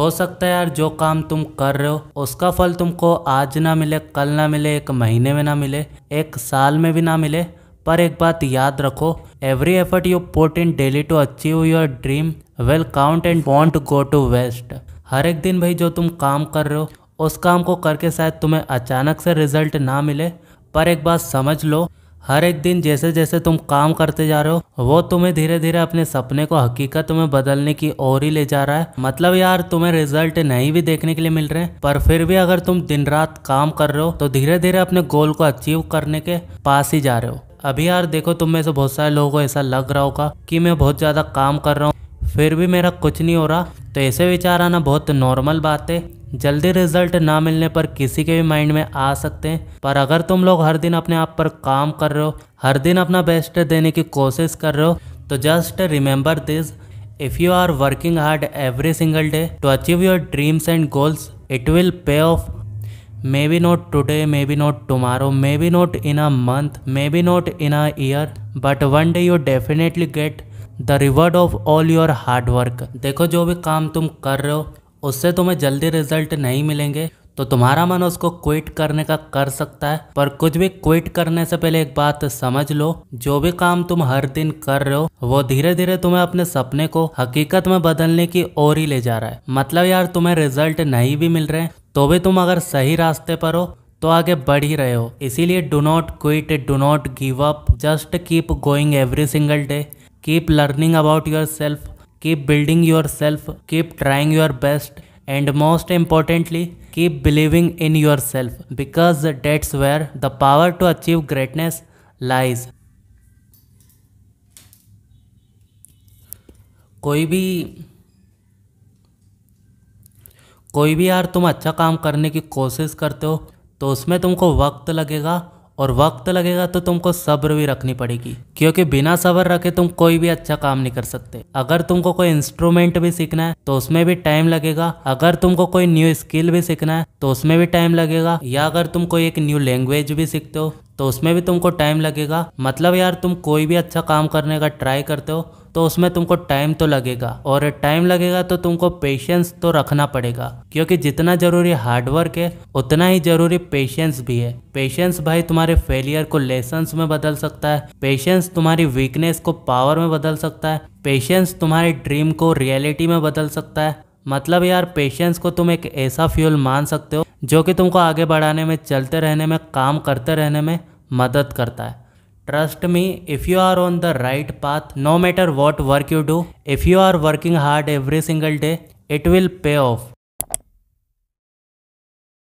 हो सकता है यार जो काम तुम कर रहे हो उसका फल तुमको आज ना मिले कल ना मिले एक महीने में ना मिले एक साल में भी ना मिले पर एक बात याद रखो every effort you put in daily to achieve your dream will count and won't go to waste हर एक दिन भाई जो तुम काम कर रहे हो उस काम को करके शायद तुम्हें अचानक से रिजल्ट ना मिले पर एक बात समझ लो हर एक दिन जैसे जैसे तुम काम करते जा रहे हो वो तुम्हें धीरे धीरे अपने सपने को हकीकत में बदलने की ओर ही ले जा रहा है मतलब यार तुम्हें रिजल्ट नहीं भी देखने के लिए मिल रहे हैं पर फिर भी अगर तुम दिन रात काम कर रहे हो तो धीरे धीरे अपने गोल को अचीव करने के पास ही जा रहे हो अभी यार देखो तुम में से बहुत सारे लोगों को ऐसा लग रहा होगा कि मैं बहुत ज़्यादा काम कर रहा हूँ फिर भी मेरा कुछ नहीं हो रहा तो ऐसे विचार आना बहुत नॉर्मल बात है जल्दी रिजल्ट ना मिलने पर किसी के भी माइंड में आ सकते हैं पर अगर तुम लोग हर दिन अपने आप पर काम कर रहे हो हर दिन अपना बेस्ट देने की कोशिश कर रहे हो तो just remember this if you are working hard every single day to achieve your dreams and goals it will pay off maybe not today maybe not tomorrow maybe not in a month maybe not in a year but one day you definitely get the reward of all your hard work देखो जो भी काम तुम कर रहे हो उससे तुम्हें जल्दी रिजल्ट नहीं मिलेंगे तो तुम्हारा मन उसको क्विट करने का कर सकता है पर कुछ भी क्विट करने से पहले एक बात समझ लो जो भी काम तुम हर दिन कर रहे हो वो धीरे धीरे तुम्हें अपने सपने को हकीकत में बदलने की ओर ही ले जा रहा है मतलब यार तुम्हें रिजल्ट नहीं भी मिल रहे तो भी तुम अगर सही रास्ते पर हो तो आगे बढ़ ही रहे हो इसीलिए do not quit do not give up just keep going every single day keep learning about yourself keep building yourself keep trying your best and most importantly keep believing in yourself because that's where the power to achieve greatness lies कोई भी कोई भी यार तुम अच्छा काम करने की कोशिश करते हो तो उसमें तुमको वक्त लगेगा और वक्त लगेगा तो तुमको सब्र भी रखनी पड़ेगी क्योंकि बिना सब्र रखे तुम कोई भी अच्छा काम नहीं कर सकते अगर तुमको कोई इंस्ट्रूमेंट भी सीखना है तो उसमें भी टाइम लगेगा अगर तुमको कोई न्यू स्किल भी सीखना है तो उसमें भी टाइम लगेगा या अगर तुम कोई एक न्यू लैंग्वेज भी सीखते हो तो उसमें भी तुमको टाइम लगेगा मतलब यार तुम कोई भी अच्छा काम करने का ट्राई करते हो तो उसमें तुमको टाइम तो लगेगा और टाइम लगेगा तो तुमको पेशेंस तो रखना पड़ेगा क्योंकि जितना जरूरी हार्डवर्क है उतना ही जरूरी पेशेंस भी है पेशेंस भाई तुम्हारे फेलियर को लेसन्स में बदल सकता है पेशेंस तुम्हारी वीकनेस को पावर में बदल सकता है पेशेंस तुम्हारी ड्रीम को रियलिटी में बदल सकता है मतलब यार पेशेंस को तुम एक ऐसा फ्यूल मान सकते हो जो कि तुमको आगे बढ़ाने में चलते रहने में काम करते रहने में मदद करता है trust me if you are on the right path no matter what work you do if you are working hard every single day it will pay of